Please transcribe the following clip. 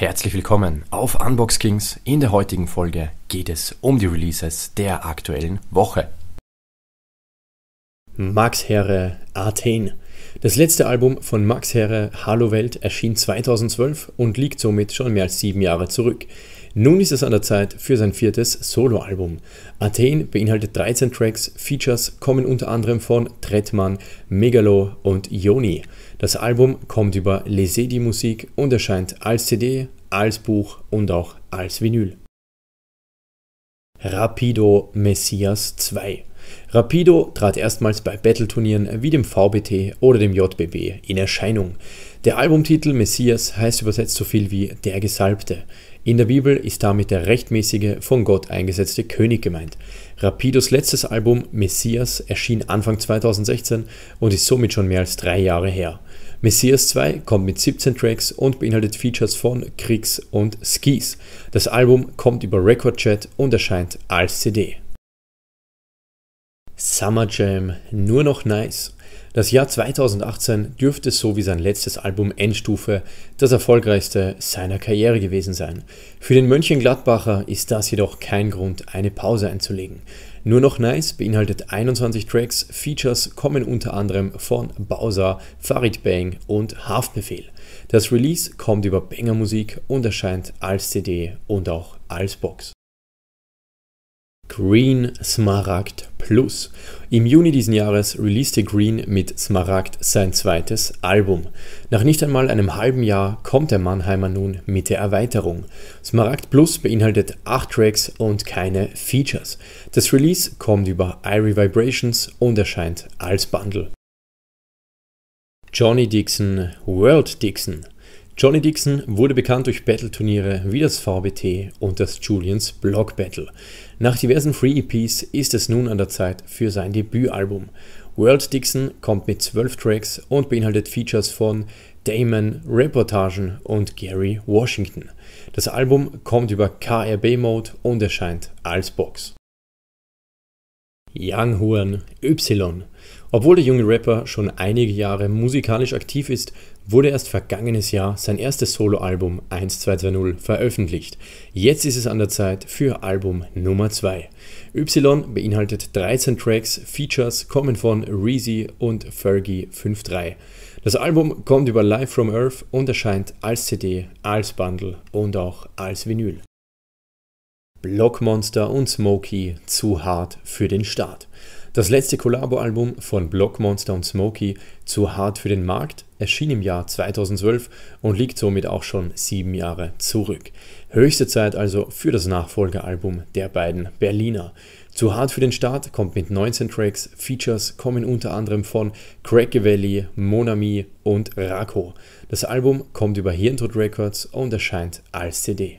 Herzlich willkommen auf Unbox Kings. In der heutigen Folge geht es um die Releases der aktuellen Woche. Max Herre Athen. Das letzte Album von Max Herre Hallo Welt erschien 2012 und liegt somit schon mehr als sieben Jahre zurück. Nun ist es an der Zeit für sein viertes Soloalbum. Athen beinhaltet 13 Tracks, Features kommen unter anderem von Tretman, Megalo und Yoni. Das Album kommt über Lesedi Musik und erscheint als CD, als Buch und auch als Vinyl. Rapido Messias 2 Rapido trat erstmals bei Battle-Turnieren wie dem VBT oder dem JBB in Erscheinung. Der Albumtitel Messias heißt übersetzt so viel wie der Gesalbte. In der Bibel ist damit der rechtmäßige, von Gott eingesetzte König gemeint. Rapidos letztes Album Messias erschien Anfang 2016 und ist somit schon mehr als drei Jahre her. Messias 2 kommt mit 17 Tracks und beinhaltet Features von Kriegs und Skis. Das Album kommt über Record und erscheint als CD. Summer Jam, nur noch nice. Das Jahr 2018 dürfte so wie sein letztes Album Endstufe das erfolgreichste seiner Karriere gewesen sein. Für den Mönchengladbacher ist das jedoch kein Grund, eine Pause einzulegen. Nur noch Nice beinhaltet 21 Tracks, Features kommen unter anderem von Bowser, Farid Bang und Haftbefehl. Das Release kommt über Banger Musik und erscheint als CD und auch als Box. Green Smaragd Plus. Im Juni diesen Jahres releaste Green mit Smaragd sein zweites Album. Nach nicht einmal einem halben Jahr kommt der Mannheimer nun mit der Erweiterung. Smaragd Plus beinhaltet 8 Tracks und keine Features. Das Release kommt über Irie Vibrations und erscheint als Bundle. Johnny Dixon, World Dixon. Johnny Dixon wurde bekannt durch Battle-Turniere wie das VBT und das Julians Block Battle. Nach diversen Free EPs ist es nun an der Zeit für sein Debütalbum. World Dixon kommt mit 12 Tracks und beinhaltet Features von Damon, Reportagen und Gary Washington. Das Album kommt über KRB Mode und erscheint als Box. Young Horn Y. Obwohl der junge Rapper schon einige Jahre musikalisch aktiv ist, wurde erst vergangenes Jahr sein erstes Soloalbum 1220 veröffentlicht. Jetzt ist es an der Zeit für Album Nummer 2. Y beinhaltet 13 Tracks, Features kommen von Reezy und Fergie53. Das Album kommt über Live from Earth und erscheint als CD, als Bundle und auch als Vinyl. Blockmonster und Smokey zu hart für den Start. Das letzte Collabo-Album von Blockmonster und Smokey zu hart für den Markt erschien im Jahr 2012 und liegt somit auch schon sieben Jahre zurück. Höchste Zeit also für das Nachfolgealbum der beiden Berliner. Zu hart für den Start kommt mit 19 Tracks. Features kommen unter anderem von Crackevalley, Monami und Rako. Das Album kommt über Hirntod Records und erscheint als CD.